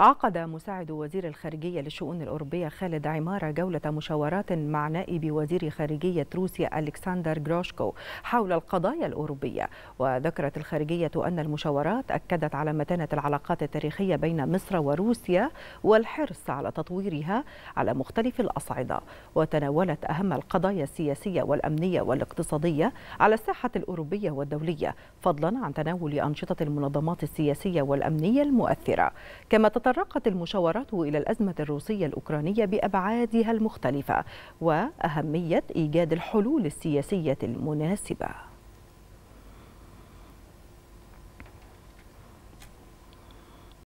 عقد مساعد وزير الخارجية للشؤون الأوروبية خالد عمارة جولة مشاورات مع نائب وزير خارجية روسيا ألكسندر جروشكو حول القضايا الأوروبية وذكرت الخارجية أن المشاورات أكدت على متانة العلاقات التاريخية بين مصر وروسيا والحرص على تطويرها على مختلف الأصعدة وتناولت أهم القضايا السياسية والأمنية والاقتصادية على الساحة الأوروبية والدولية فضلا عن تناول أنشطة المنظمات السياسية والأمنية المؤثرة كما تطرقت المشاورات إلى الأزمة الروسية الأوكرانية بأبعادها المختلفة وأهمية إيجاد الحلول السياسية المناسبة